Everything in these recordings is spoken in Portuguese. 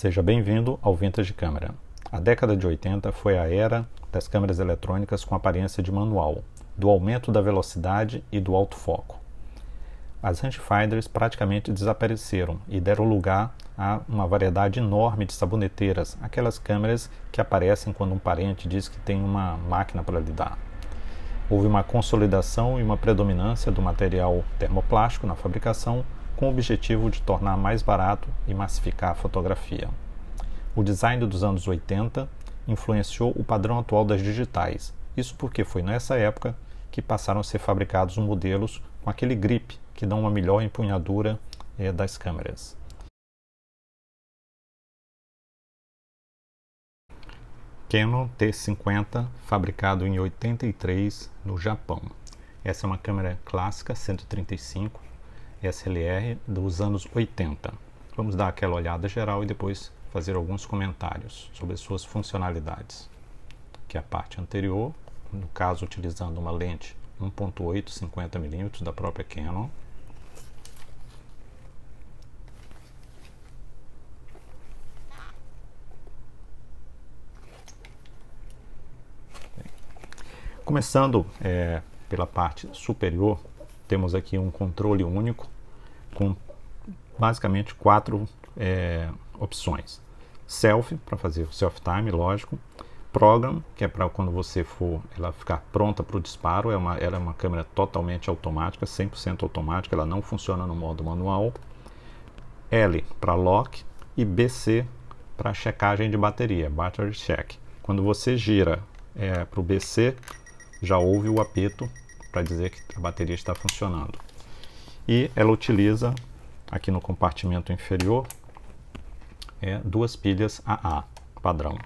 Seja bem-vindo ao Vintage Câmera. A década de 80 foi a era das câmeras eletrônicas com aparência de manual, do aumento da velocidade e do alto foco. As handfinders praticamente desapareceram e deram lugar a uma variedade enorme de saboneteiras, aquelas câmeras que aparecem quando um parente diz que tem uma máquina para lidar. Houve uma consolidação e uma predominância do material termoplástico na fabricação, com o objetivo de tornar mais barato e massificar a fotografia. O design dos anos 80 influenciou o padrão atual das digitais, isso porque foi nessa época que passaram a ser fabricados modelos com aquele grip que dão uma melhor empunhadura eh, das câmeras. Canon T50, fabricado em 83 no Japão. Essa é uma câmera clássica 135 SLR dos anos 80. Vamos dar aquela olhada geral e depois fazer alguns comentários sobre suas funcionalidades, que é a parte anterior, no caso utilizando uma lente 1.8 50mm da própria Canon, Começando é, pela parte superior, temos aqui um controle único com basicamente quatro é, opções. Self, para fazer o self-time, lógico. Program, que é para quando você for ela ficar pronta para o disparo. É uma, ela é uma câmera totalmente automática, 100% automática, ela não funciona no modo manual. L para lock e BC para checagem de bateria, battery check. Quando você gira é, para o BC, já ouve o apito para dizer que a bateria está funcionando. E ela utiliza aqui no compartimento inferior é, duas pilhas AA padrão.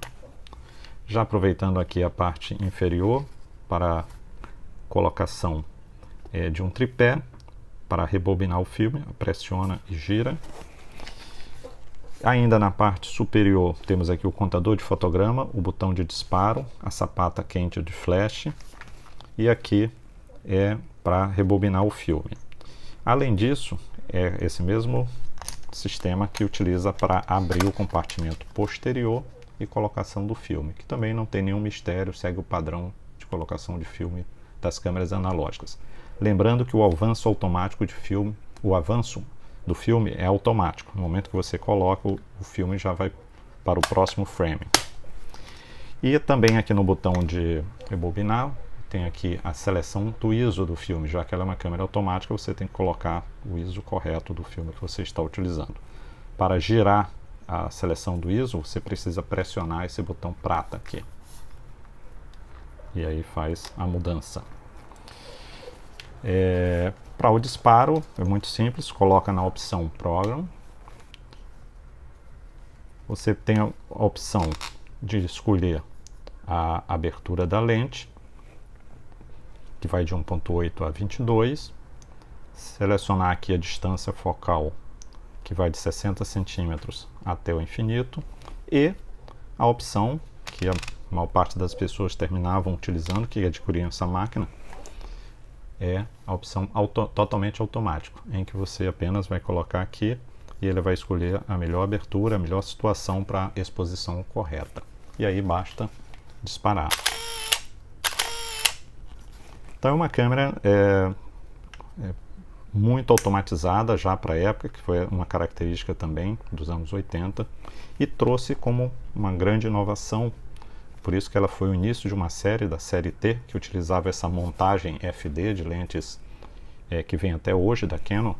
Já aproveitando aqui a parte inferior para colocação é, de um tripé para rebobinar o filme, pressiona e gira. Ainda na parte superior temos aqui o contador de fotograma, o botão de disparo, a sapata quente de flash e aqui é para rebobinar o filme. Além disso, é esse mesmo sistema que utiliza para abrir o compartimento posterior e colocação do filme, que também não tem nenhum mistério, segue o padrão de colocação de filme das câmeras analógicas. Lembrando que o avanço automático de filme, o avanço do filme é automático. No momento que você coloca, o, o filme já vai para o próximo frame. E também aqui no botão de rebobinar, tem aqui a seleção do ISO do filme, já que ela é uma câmera automática, você tem que colocar o ISO correto do filme que você está utilizando. Para girar a seleção do ISO, você precisa pressionar esse botão prata aqui. E aí faz a mudança. É, Para o disparo, é muito simples, coloca na opção Program. Você tem a opção de escolher a abertura da lente que vai de 1.8 a 22, selecionar aqui a distância focal, que vai de 60 centímetros até o infinito, e a opção que a maior parte das pessoas terminavam utilizando, que adquiriam essa máquina, é a opção auto, totalmente automático, em que você apenas vai colocar aqui e ele vai escolher a melhor abertura, a melhor situação para a exposição correta. E aí basta disparar. Então é uma câmera é, é muito automatizada já para a época, que foi uma característica também dos anos 80, e trouxe como uma grande inovação, por isso que ela foi o início de uma série, da série T, que utilizava essa montagem FD de lentes é, que vem até hoje da Canon,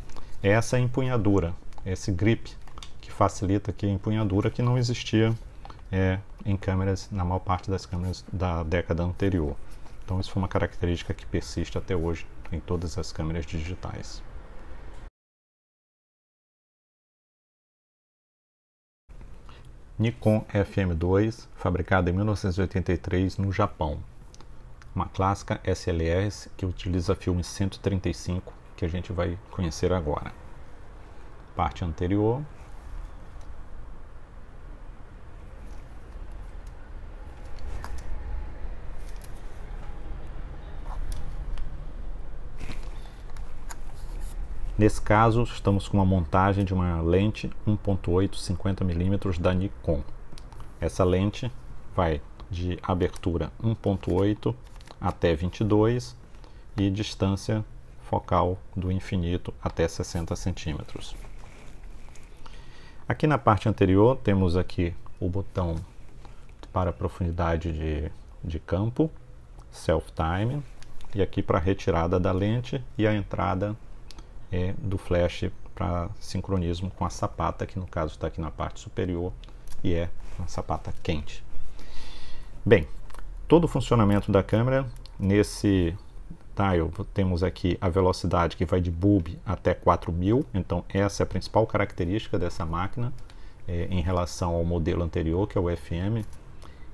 é essa empunhadura, esse grip, que facilita que a empunhadura que não existia é, em câmeras, na maior parte das câmeras da década anterior. Então isso foi uma característica que persiste até hoje em todas as câmeras digitais. Nikon FM2, fabricada em 1983 no Japão. Uma clássica SLR que utiliza filme 135, que a gente vai conhecer agora. Parte anterior, Nesse caso, estamos com uma montagem de uma lente 1.8 50 mm da Nikon. Essa lente vai de abertura 1.8 até 22 e distância focal do infinito até 60 centímetros. Aqui na parte anterior temos aqui o botão para profundidade de, de campo, self time, e aqui para retirada da lente e a entrada é, do flash para sincronismo com a sapata, que no caso está aqui na parte superior e é uma sapata quente. Bem, todo o funcionamento da câmera nesse tile temos aqui a velocidade que vai de bulb até 4000, então essa é a principal característica dessa máquina é, em relação ao modelo anterior, que é o FM,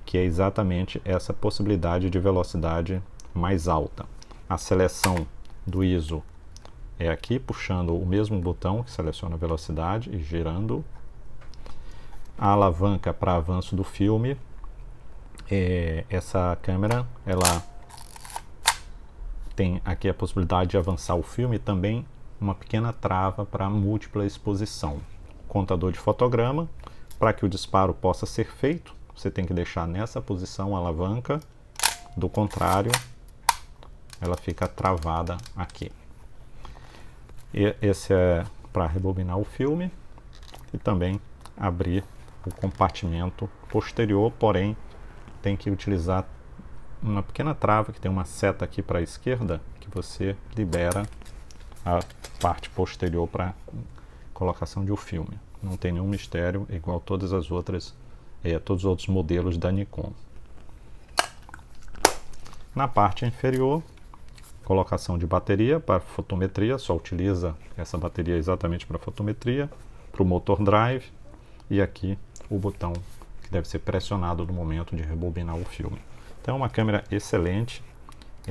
que é exatamente essa possibilidade de velocidade mais alta. A seleção do ISO é aqui, puxando o mesmo botão que seleciona a velocidade e girando. A alavanca para avanço do filme. É, essa câmera, ela tem aqui a possibilidade de avançar o filme e também uma pequena trava para múltipla exposição. Contador de fotograma, para que o disparo possa ser feito, você tem que deixar nessa posição a alavanca, do contrário, ela fica travada aqui. E esse é para rebobinar o filme e também abrir o compartimento posterior, porém tem que utilizar uma pequena trava que tem uma seta aqui para a esquerda que você libera a parte posterior para colocação de um filme. Não tem nenhum mistério, igual todas as outras, eh, todos os outros modelos da Nikon. Na parte inferior colocação de bateria para fotometria, só utiliza essa bateria exatamente para fotometria, para o motor drive e aqui o botão que deve ser pressionado no momento de rebobinar o filme. Então é uma câmera excelente,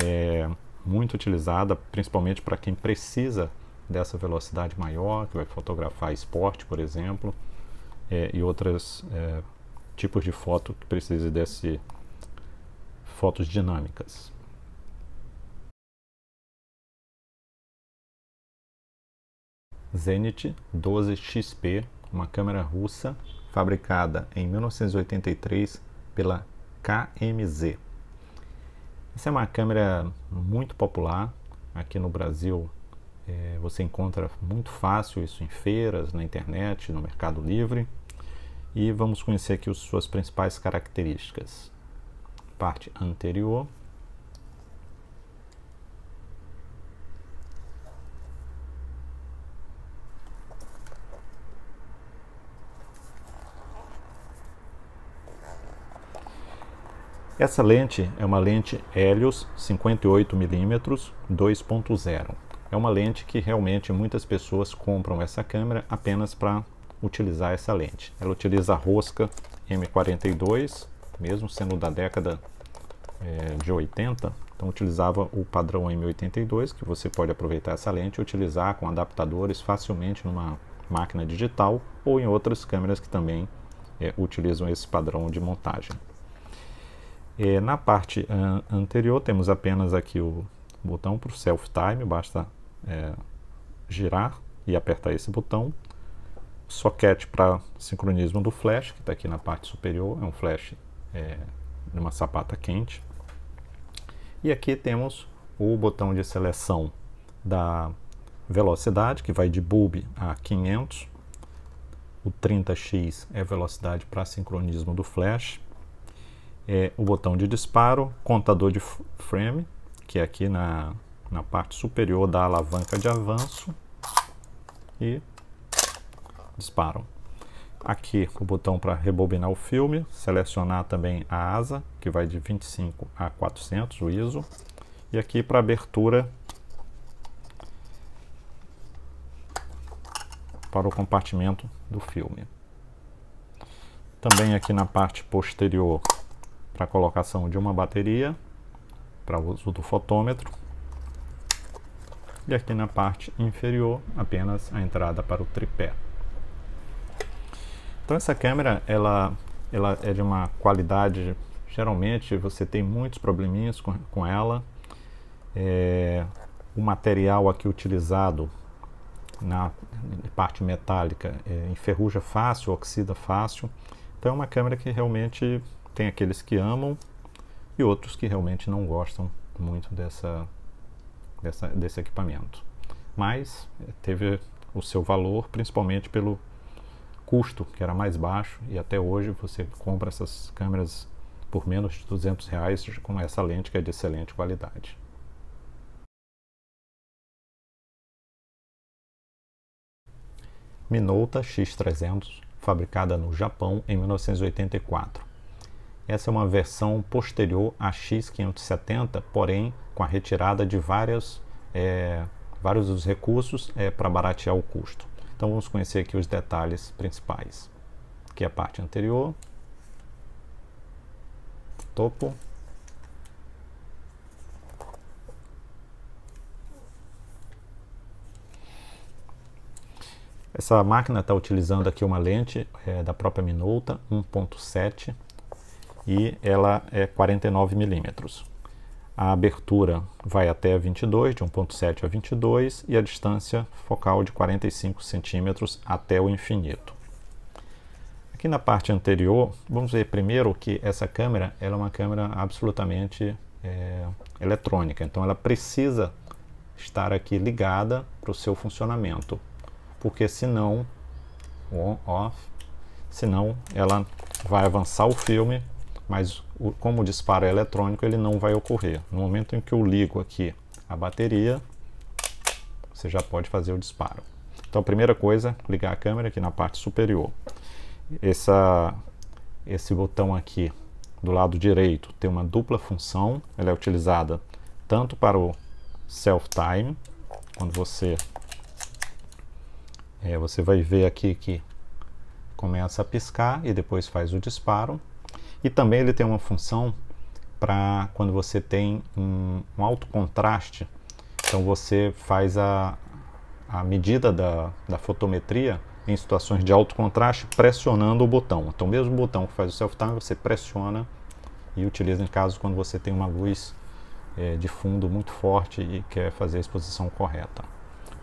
é muito utilizada principalmente para quem precisa dessa velocidade maior, que vai fotografar esporte, por exemplo, é, e outros é, tipos de foto que precisa desse fotos dinâmicas. Zenit 12XP, uma câmera russa fabricada em 1983 pela KMZ. Essa é uma câmera muito popular aqui no Brasil. É, você encontra muito fácil isso em feiras, na internet, no Mercado Livre. E vamos conhecer aqui as suas principais características. Parte anterior, Essa lente é uma lente Helios 58mm 2.0. É uma lente que realmente muitas pessoas compram essa câmera apenas para utilizar essa lente. Ela utiliza a rosca M42, mesmo sendo da década é, de 80, então utilizava o padrão M82, que você pode aproveitar essa lente e utilizar com adaptadores facilmente numa máquina digital ou em outras câmeras que também é, utilizam esse padrão de montagem. É, na parte an ah, anterior temos apenas aqui o botão para o self time, basta é, girar e apertar esse botão. soquete para sincronismo do flash, que está aqui na parte superior, é um flash é, de uma sapata quente. E aqui temos o botão de seleção da velocidade, que vai de bulb a 500. O 30x é velocidade para sincronismo do flash é o botão de disparo, contador de frame, que é aqui na, na parte superior da alavanca de avanço, e disparo. Aqui o botão para rebobinar o filme, selecionar também a asa, que vai de 25 a 400 o ISO, e aqui para abertura para o compartimento do filme. Também aqui na parte posterior para colocação de uma bateria para uso do fotômetro e aqui na parte inferior apenas a entrada para o tripé. Então essa câmera ela, ela é de uma qualidade, geralmente você tem muitos probleminhas com, com ela. É, o material aqui utilizado na parte metálica é, enferruja fácil, oxida fácil. Então é uma câmera que realmente tem aqueles que amam e outros que realmente não gostam muito dessa, dessa desse equipamento. Mas eh, teve o seu valor, principalmente pelo custo, que era mais baixo, e até hoje você compra essas câmeras por menos de 200 reais com essa lente que é de excelente qualidade. Minolta X300, fabricada no Japão em 1984. Essa é uma versão posterior à X570, porém com a retirada de várias, é, vários dos recursos é, para baratear o custo. Então vamos conhecer aqui os detalhes principais. Aqui é a parte anterior, topo, Essa máquina está utilizando aqui uma lente é, da própria Minolta 1.7 e ela é 49 milímetros. A abertura vai até 22, de 1.7 a 22, e a distância focal de 45 centímetros até o infinito. Aqui na parte anterior, vamos ver primeiro que essa câmera ela é uma câmera absolutamente é, eletrônica, então ela precisa estar aqui ligada para o seu funcionamento, porque senão, on, off, senão ela vai avançar o filme mas o, como o disparo é eletrônico, ele não vai ocorrer. No momento em que eu ligo aqui a bateria, você já pode fazer o disparo. Então, primeira coisa, ligar a câmera aqui na parte superior. Essa, esse botão aqui do lado direito tem uma dupla função, ela é utilizada tanto para o self time, quando você é, você vai ver aqui que começa a piscar e depois faz o disparo, e também ele tem uma função para quando você tem um, um, alto contraste, então você faz a, a medida da, da fotometria em situações de alto contraste pressionando o botão. Então, mesmo o botão que faz o self-time, você pressiona e utiliza em casos quando você tem uma luz é, de fundo muito forte e quer fazer a exposição correta.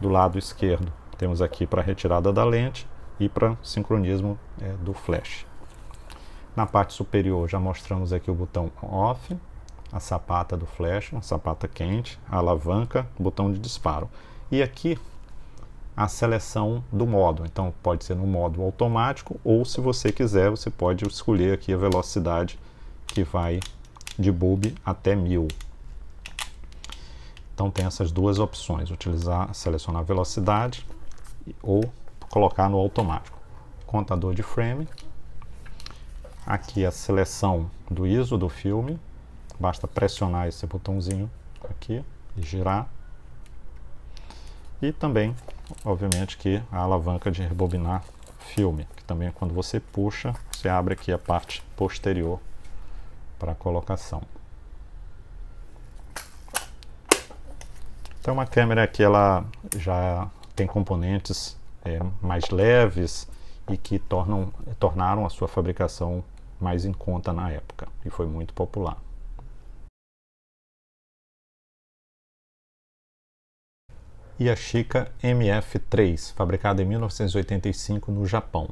Do lado esquerdo, temos aqui para retirada da lente e para sincronismo é, do flash. Na parte superior já mostramos aqui o botão off, a sapata do flash, a sapata quente, a alavanca, botão de disparo. E aqui a seleção do modo. Então pode ser no modo automático ou se você quiser, você pode escolher aqui a velocidade que vai de bulb até 1000. Então tem essas duas opções, utilizar, selecionar velocidade ou colocar no automático. Contador de frame, aqui a seleção do ISO do filme. Basta pressionar esse botãozinho aqui e girar. E também, obviamente, que a alavanca de rebobinar filme, que também é quando você puxa, você abre aqui a parte posterior para colocação. Então uma câmera aqui ela já tem componentes é, mais leves e que tornam, tornaram a sua fabricação mais em conta na época e foi muito popular. E a Chica MF3, fabricada em 1985 no Japão.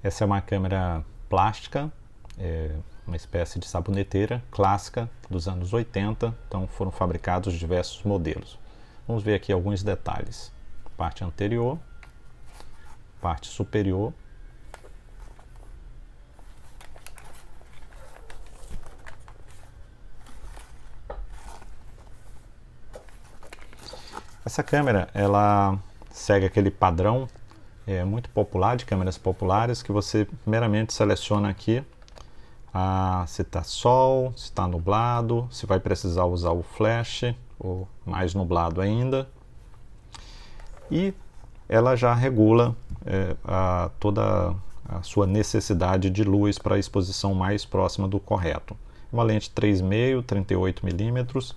Essa é uma câmera plástica, é uma espécie de saboneteira clássica dos anos 80, então foram fabricados diversos modelos. Vamos ver aqui alguns detalhes. Parte anterior, parte superior Essa câmera, ela segue aquele padrão é, muito popular de câmeras populares que você meramente seleciona aqui ah, se está sol, se está nublado, se vai precisar usar o flash ou mais nublado ainda. E ela já regula é, a, toda a sua necessidade de luz para a exposição mais próxima do correto. Uma lente 3,5, 38 milímetros,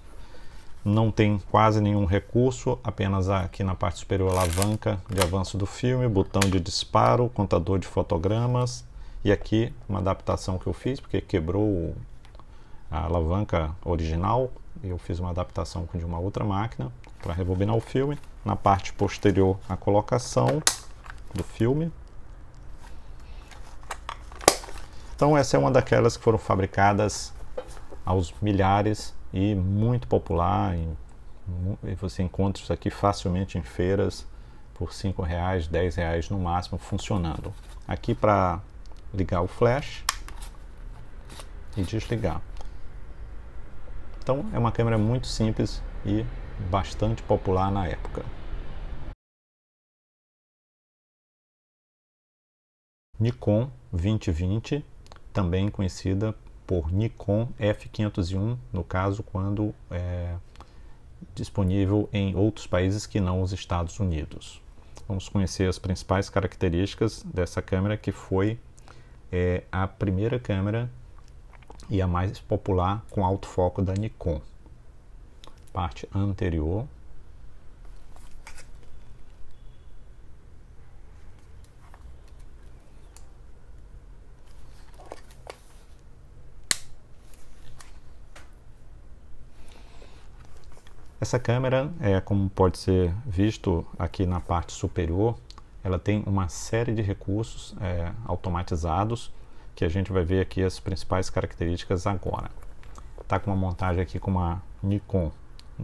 não tem quase nenhum recurso, apenas aqui na parte superior a alavanca de avanço do filme, botão de disparo, contador de fotogramas e aqui uma adaptação que eu fiz porque quebrou a alavanca original, e eu fiz uma adaptação de uma outra máquina para rebobinar o filme. Na parte posterior a colocação do filme. Então essa é uma daquelas que foram fabricadas aos milhares e muito popular. E você encontra isso aqui facilmente em feiras por R$ reais, R$ reais no máximo, funcionando. Aqui para ligar o flash e desligar. Então é uma câmera muito simples e bastante popular na época. Nikon 2020, também conhecida por Nikon F501, no caso, quando é, disponível em outros países que não os Estados Unidos. Vamos conhecer as principais características dessa câmera, que foi é, a primeira câmera e a mais popular com alto foco da Nikon. Parte anterior, Essa câmera, é, como pode ser visto aqui na parte superior, ela tem uma série de recursos é, automatizados que a gente vai ver aqui as principais características agora. Está com uma montagem aqui com uma Nikon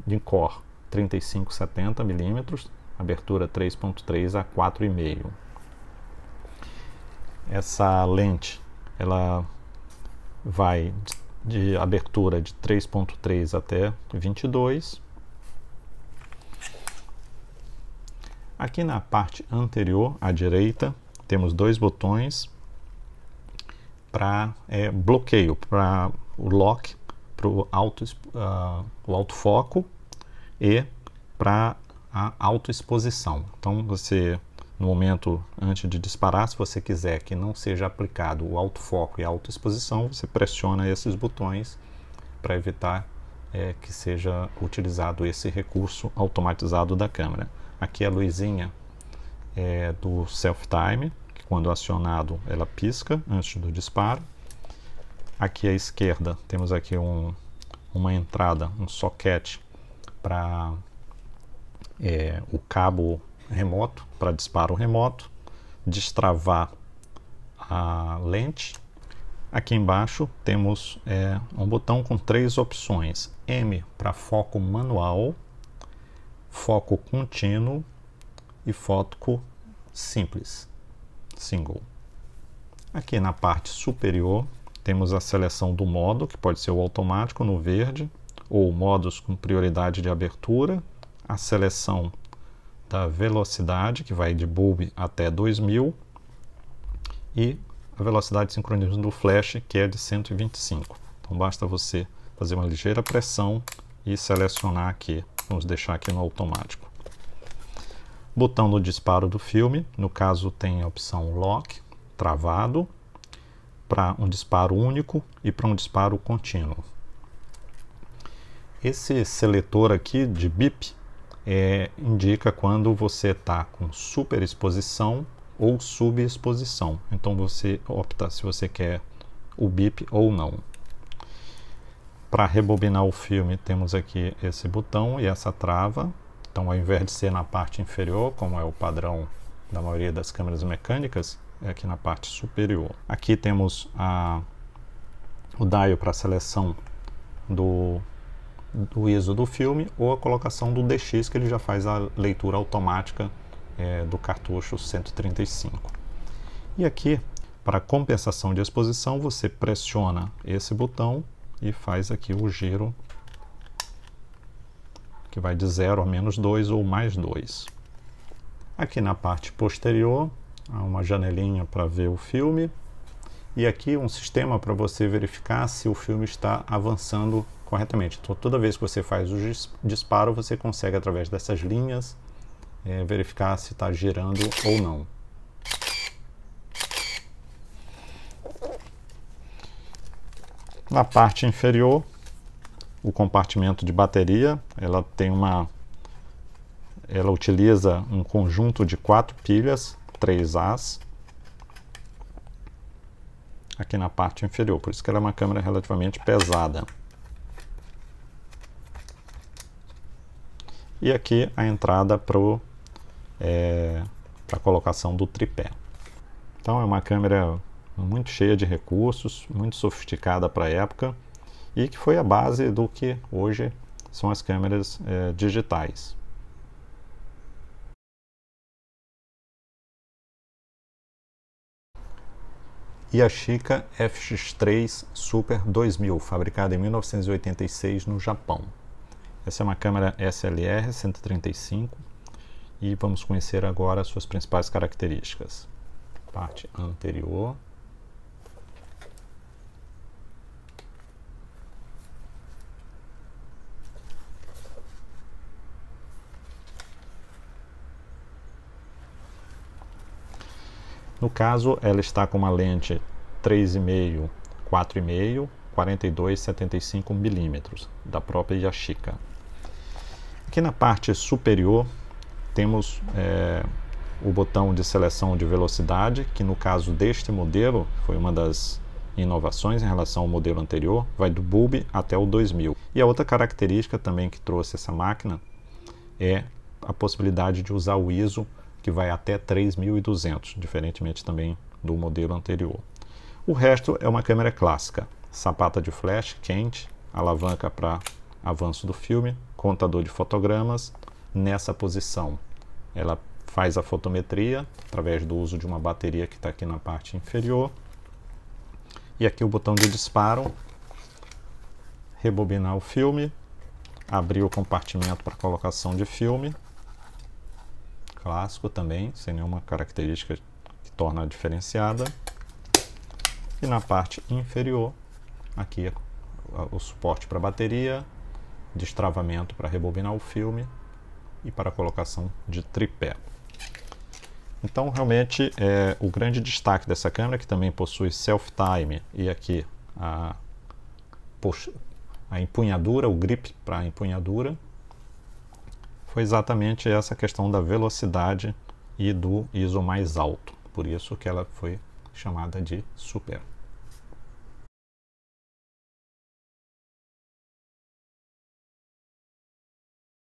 Nikkor 35-70 mm, abertura 3.3 a 4,5. Essa lente, ela vai de abertura de 3.3 até 22 Aqui na parte anterior, à direita, temos dois botões para é, bloqueio, para o lock, para uh, o autofoco e para a autoexposição. Então, você, no momento antes de disparar, se você quiser que não seja aplicado o autofoco e a autoexposição, você pressiona esses botões para evitar é, que seja utilizado esse recurso automatizado da câmera. Aqui é a luzinha é do self time, que quando acionado ela pisca antes do disparo. Aqui à esquerda temos aqui um, uma entrada, um soquete para é, o cabo remoto, para disparo remoto, destravar a lente. Aqui embaixo temos é, um botão com três opções: M para foco manual, foco contínuo e foco simples, single. Aqui na parte superior temos a seleção do modo, que pode ser o automático no verde, ou modos com prioridade de abertura, a seleção da velocidade, que vai de bulb até 2000, e a velocidade de sincronismo do flash, que é de 125. Então basta você fazer uma ligeira pressão e selecionar aqui Vamos deixar aqui no automático. Botão do disparo do filme, no caso tem a opção lock, travado, para um disparo único e para um disparo contínuo. Esse seletor aqui de bip é, indica quando você está com superexposição ou subexposição. Então você opta se você quer o bip ou não. Para rebobinar o filme, temos aqui esse botão e essa trava. Então, ao invés de ser na parte inferior, como é o padrão da maioria das câmeras mecânicas, é aqui na parte superior. Aqui temos a, o dial para seleção do, do ISO do filme ou a colocação do DX, que ele já faz a leitura automática é, do cartucho 135. E aqui, para compensação de exposição, você pressiona esse botão e faz aqui o giro que vai de 0 a menos 2 ou mais 2. Aqui na parte posterior, há uma janelinha para ver o filme e aqui um sistema para você verificar se o filme está avançando corretamente. Então, toda vez que você faz o disparo, você consegue, através dessas linhas, é, verificar se está girando ou não. Na parte inferior, o compartimento de bateria, ela tem uma ela utiliza um conjunto de quatro pilhas, três As, aqui na parte inferior, por isso que ela é uma câmera relativamente pesada. E aqui a entrada para é, a colocação do tripé. Então é uma câmera muito cheia de recursos, muito sofisticada para a época e que foi a base do que hoje são as câmeras é, digitais. E a Chica FX3 Super 2000, fabricada em 1986 no Japão. Essa é uma câmera SLR 135 e vamos conhecer agora suas principais características. Parte anterior. No caso, ela está com uma lente 3,5, 4,5, 42, 75 milímetros da própria Yashica. Aqui na parte superior temos é, o botão de seleção de velocidade, que no caso deste modelo foi uma das inovações em relação ao modelo anterior, vai do bulb até o 2000. E a outra característica também que trouxe essa máquina é a possibilidade de usar o ISO que vai até 3.200, diferentemente também do modelo anterior. O resto é uma câmera clássica, sapata de flash quente, alavanca para avanço do filme, contador de fotogramas nessa posição. Ela faz a fotometria através do uso de uma bateria que está aqui na parte inferior. E aqui o botão de disparo, rebobinar o filme, abrir o compartimento para colocação de filme, clássico também, sem nenhuma característica que torna diferenciada. E na parte inferior, aqui é o suporte para bateria, destravamento para rebobinar o filme e para colocação de tripé. Então, realmente, é, o grande destaque dessa câmera, que também possui self-time e aqui a, a empunhadura, o grip para a empunhadura, foi exatamente essa questão da velocidade e do ISO mais alto. Por isso que ela foi chamada de super.